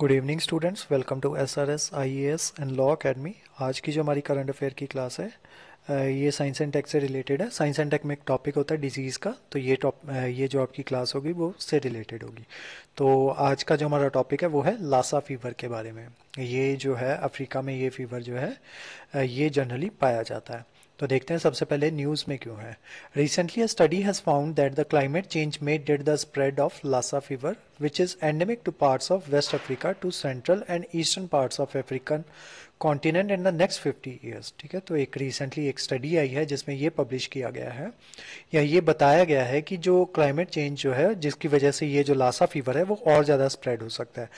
Good evening students welcome to S R S I S and law academy आज की जो हमारी current affair की क्लास है ये साइंस एंड टेक से रिलेटेड है साइंस एंड टेक में एक टॉपिक होता है डिजीज़ का तो ये टॉप ये जो आपकी क्लास होगी वो उससे रिलेटेड होगी तो आज का जो हमारा टॉपिक है वो है लासा फीवर के बारे में ये जो है अफ्रीका में ये फीवर जो है ये जनरली पाया जाता है तो देखते हैं सबसे पहले न्यूज़ में क्यों है recently study has found that the climate change made did the spread of Lassa fever which is endemic to part of West Africa to central and eastern parts of African continent in the next fifty years ठीक है तो एक recently एक study आई है जिसमें ये publish किया गया है या ये बताया गया है कि जो क्लाइमेट चेंज जो है जिसकी वजह से ये जो लासा फीवर है वो और ज़्यादा स्प्रेड हो सकता है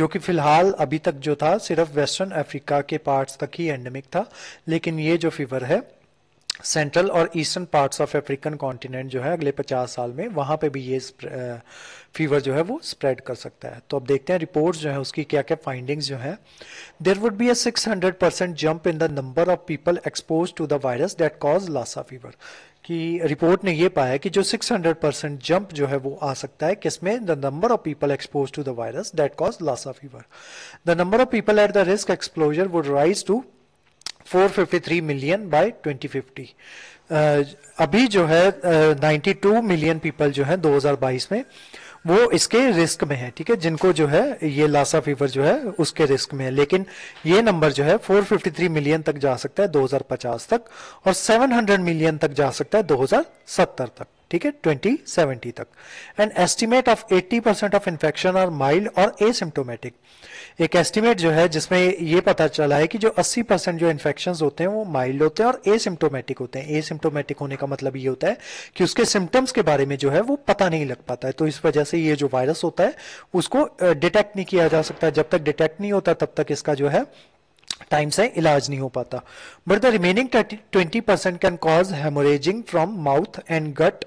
जो कि फिलहाल अभी तक जो था सिर्फ वेस्टर्न अफ्रीका के पार्ट्स तक ही एंडेमिक था लेकिन ये जो फीवर है सेंट्रल और eastern parts of African continent जो है अगले 50 साल में वहां पे भी ये फीवर जो है वो स्प्रेड कर सकता है तो अब देखते हैं रिपोर्ट्स जो है उसकी क्या क्या फाइंडिंग्स जो है there would be six 600 percent jump in the number of people expose to the virus that cause Lassa fever कि रिपोर्ट ने ये पाया कि जो 600 परसेंट जंप जो है वो आ सकता है किसमें the number of people expose to the virus that cause Lassa fever the number of people at the risk explosion would rise to 453 million by 2050 Uh, अभी जो है uh, 92 मिलियन पीपल जो है 2022 में वो इसके रिस्क में है ठीक है जिनको जो है ये लासा फीवर जो है उसके रिस्क में है लेकिन ये नंबर जो है 453 मिलियन तक जा सकता है 2050 तक और 700 मिलियन तक जा सकता है 2070 तक ठीक है 2070 तक and estimate of 80 percent of infection are mild और एसिम्टोमेटिक एक एस्टिमेट जो है जिसमें ये पता चला है कि जो 80 परसेंट जो इन्फेक्शन होते हैं वो माइल्ड होते हैं और एसिम्टोमेटिक होते हैं एसिम्टोमेटिक होने का मतलब ये होता है कि उसके सिम्टम्स के बारे में जो है वो पता नहीं लग पाता है तो इस वजह से ये जो वायरस होता है उसको डिटेक्ट नहीं किया जा सकता जब तक डिटेक्ट नहीं होता तब तक इसका जो है टाइम से इलाज नहीं हो पाता but the remaining twenty percent can cause haemorrhaging from mouth and gut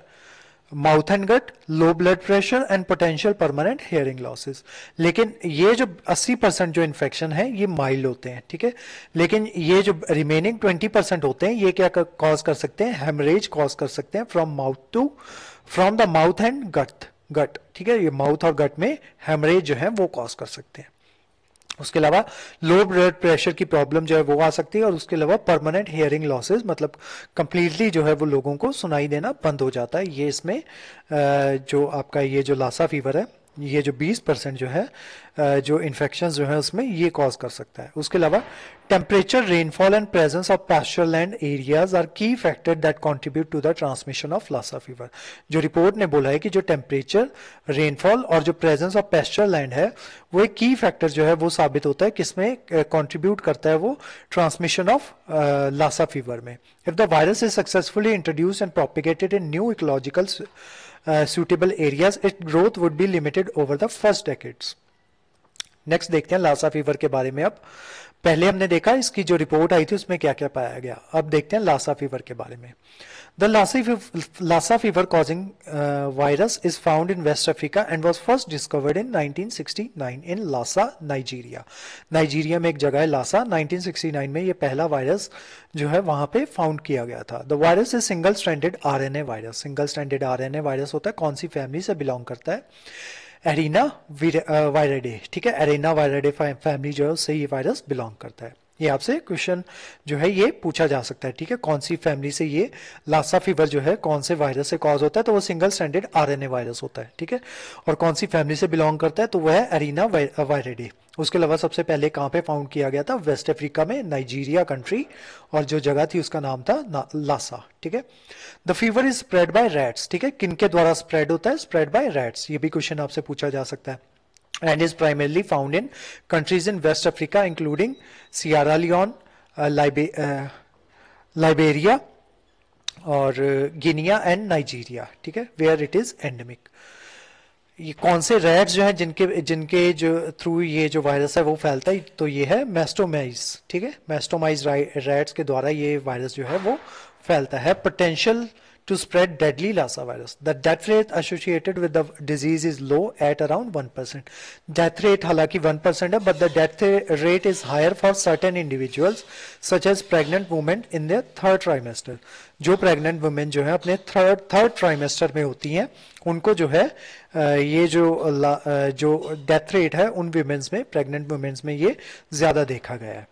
mouth and gut low blood pressure and potential permanent hearing losses लेकिन ये जो 80 परसेंट जो इन्फेक्शन है ये माइल्ड होते हैं ठीक है लेकिन ये जो रिमेनिंग 20 परसेंट होते हैं ये क्या कॉज कर सकते हैं हेमरेज कॉज कर सकते हैं from mouth to from the mouth and gut gut ठीक है ये माउथ और गट में हेमरेज जो है वो कॉज कर सकते हैं उसके अलावा लो ब्लड प्रेशर की प्रॉब्लम जो है वो आ सकती है और उसके अलावा परमानेंट हेयरिंग लॉसेज मतलब कंप्लीटली जो है वो लोगों को सुनाई देना बंद हो जाता है ये इसमें जो आपका ये जो लासा फीवर है ये जो 20 परसेंट जो है जो इन्फेक्शन जो है उसमें ये कॉज कर सकता है उसके अलावा temperature rainfall and presence of pasture land areas are key factor that contribute to the transmission of Lassa fever जो रिपोर्ट ने बोला है कि जो टेम्परेचर रेनफॉल और जो प्रेजेंस ऑफ पैस्चर लैंड है वो एक की फैक्टर जो है वो साबित होता है किसमें कॉन्ट्रीब्यूट करता है वो ट्रांसमिशन ऑफ लासा फीवर में if the virus is successfully introduce and propagated in new ecological suitable areas it growth would be limited over the first decades next देखते हैं लासा फीवर के बारे में अब पहले हमने देखा इसकी जो रिपोर्ट आई थी उसमें क्या क्या पाया गया अब देखते हैं लासा फीवर के बारे में the Lassa fever causing virus is found in West Africa and was first discovered in 1969 in Lassa Nigeria Nigeria में एक जगह है लासा 1969 में ये पहला वायरस जो है वहां पे फाउंड किया गया था the virus is single standard R virus single standard R virus होता है कौन सी फैमिली से बिलोंग करता है एरिना वायरडे ठीक है एरिना वायरडे फैमिली जो है उससे ये वायरस बिलोंग करता है ये आपसे क्वेश्चन जो है ये पूछा जा सकता है ठीक है कौन सी फैमिली से ये लासा फीवर जो है कौन से वायरस से कॉज होता है तो वो सिंगल स्टैंडर्ड आरएनए वायरस होता है ठीक है और कौन सी फैमिली से बिलोंग करता है तो वह है अरीना वायरेडे उसके अलावा सबसे पहले कहां पे फाउंड किया गया था वेस्ट अफ्रीका में नाइजीरिया कंट्री और जो जगह थी उसका नाम था लासा ठीक है the fever is spread by rats ठीक है किन के द्वारा स्प्रेड होता है स्प्रेड बाय रैट्स ये भी क्वेश्चन आपसे पूछा जा सकता है and is primarily found in countries in West Africa, including Sierra Leone, uh, Liber uh, Liberia, और गिनिया एंड नाइजीरिया ठीक है वेयर इट इज एंडेमिक ये कौन से रेड्स जो हैं जिनके जिनके जो थ्रू ये जो वायरस है वो फैलता है तो ये है मेस्टोमाइज ठीक है मेस्टोमाइज रेड्स के द्वारा ये वायरस जो है वो फैलता है potential to spread deadly Lassa virus. The death rate associated with the disease is low at around 1%. Death rate halaki 1% hai, but the death rate is higher for certain individuals such as pregnant women in their third trimester. जो pregnant women जो है अपने third third trimester में होती हैं उनको जो है ये जो जो death rate है उन women's में pregnant women's में ये ज़्यादा देखा गया है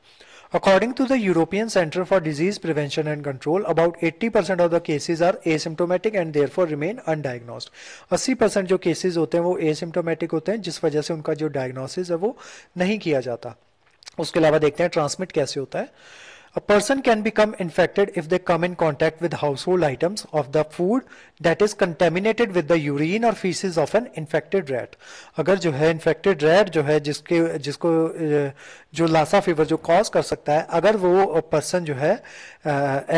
According to the European Center for Disease Prevention and Control, about 80% of the cases are asymptomatic and therefore remain undiagnosed. 80% जो cases होते हैं वो asymptomatic होते हैं जिस वजह से उनका जो diagnosis है वो नहीं किया जाता उसके अलावा देखते हैं transmit कैसे होता है A person can become infected if they come in contact with household items of the food that is contaminated with the urine or feces of an infected rat. अगर जो है infected rat जो है जिसके जिसको जो लासा फीवर जो cause कर सकता है अगर वो person जो है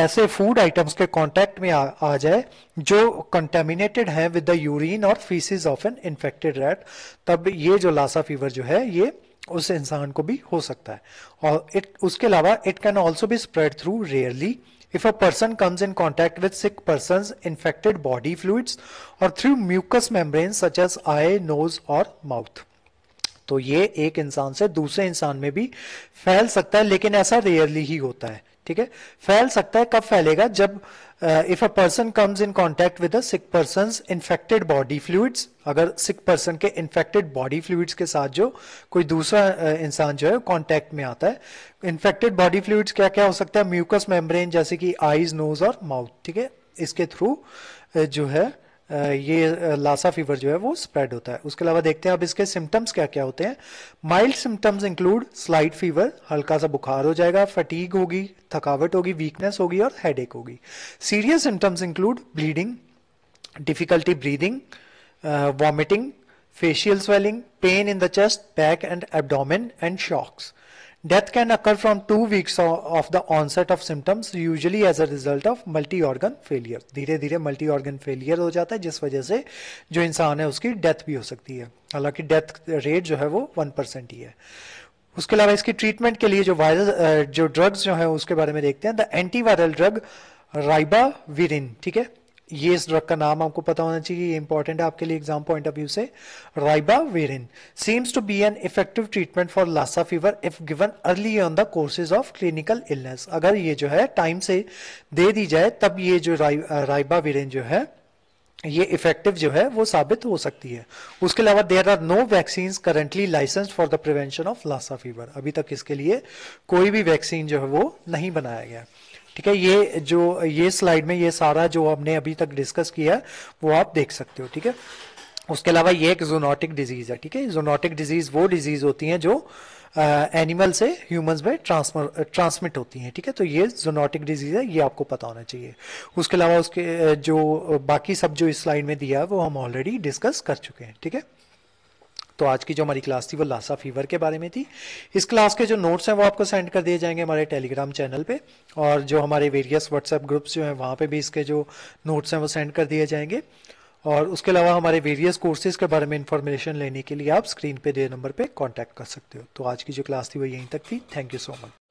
ऐसे food items के contact में आ, आ जाए जो contaminated है with the urine or feces of an infected rat तब ये जो लासा फीवर जो है ये उस इंसान को भी हो सकता है और इट उसके अलावा इट कैन ऑल्सो भी spread through rarely if a person comes in contact with sick person infected body fluids और through mucous membrane such as eye nose और माउथ तो ये एक इंसान से दूसरे इंसान में भी फैल सकता है लेकिन ऐसा रेयरली ही होता है ठीक है फैल सकता है कब फैलेगा जब if a person comes in contact with sick person infected body fluids अगर सिक पर्सन के इन्फेक्टेड बॉडी फ्लूड्स के साथ जो कोई दूसरा uh, इंसान जो है कॉन्टेक्ट में आता है इन्फेक्टेड बॉडी फ्लूड्स क्या क्या हो सकता है म्यूकस मेम्ब्रेन जैसे कि आईज नोज और माउथ ठीक है इसके थ्रू uh, जो है ये लासा फीवर जो है वो स्प्रेड होता है उसके अलावा देखते हैं अब इसके सिम्टम्स क्या क्या होते हैं mild symptoms include slight fever हल्का सा बुखार हो जाएगा फटीग होगी थकावट होगी वीकनेस होगी और हेड होगी serious symptoms include bleeding difficulty breathing vomiting facial swelling pain in the chest back and abdomen and shocks death can occur from two weeks of the onset of symptoms usually as a result of multi organ failure धीरे धीरे multi organ failure हो जाता है जिस वजह से जो इंसान है उसकी डेथ भी हो सकती है हालांकि डेथ रेट जो है वो वन परसेंट ही है उसके अलावा इसकी ट्रीटमेंट के लिए जो वायरल जो ड्रग्स जो है उसके बारे में देखते हैं the anti viral drug ribavirin ठीक है ये इस ड्रग का नाम आपको पता होना चाहिए ये इंपॉर्टेंट है आपके लिए एग्जाम पॉइंट ऑफ व्यू से ribavirin seems to be an effective treatment for Lassa fever if given early on the courses of clinical illness अगर ये जो है टाइम से दे दी जाए तब ये जो राइबा वेरिन जो है ये इफेक्टिव जो है वो साबित हो सकती है उसके अलावा there are no vaccine currently license for the prevention of Lassa fever अभी तक इसके लिए कोई भी वैक्सीन जो है वो नहीं बनाया गया ठीक है ये जो ये स्लाइड में ये सारा जो हमने अभी तक डिस्कस किया है वो आप देख सकते हो ठीक है उसके अलावा ये एक जोनोटिक डिजीज है ठीक है जोनोटिक डिजीज वो डिजीज होती है जो एनिमल से ह्यूमंस में ट्रांसमिट होती हैं ठीक है तो ये जोनोटिक डिजीज है ये आपको पता होना चाहिए उसके अलावा उसके जो बाकी सब जो इस स्लाइड में दिया है वो हम ऑलरेडी डिस्कस कर चुके हैं ठीक है तो आज की जो हमारी क्लास थी वो लासा फीवर के बारे में थी इस क्लास के जो नोट्स हैं वो आपको सेंड कर दिए जाएंगे हमारे टेलीग्राम चैनल पे और जो हमारे वेरियस व्हाट्सएप ग्रुप्स जो हैं वहाँ पे भी इसके जो नोट्स हैं वो सेंड कर दिए जाएंगे और उसके अलावा हमारे वेरियस कोर्सेज के बारे में इन्फॉर्मेशन लेने के लिए आप स्क्रीन पर दिए नंबर पर कॉन्टैक्ट कर सकते हो तो आज की जो क्लास थी वो यहीं तक थी थैंक यू सो मच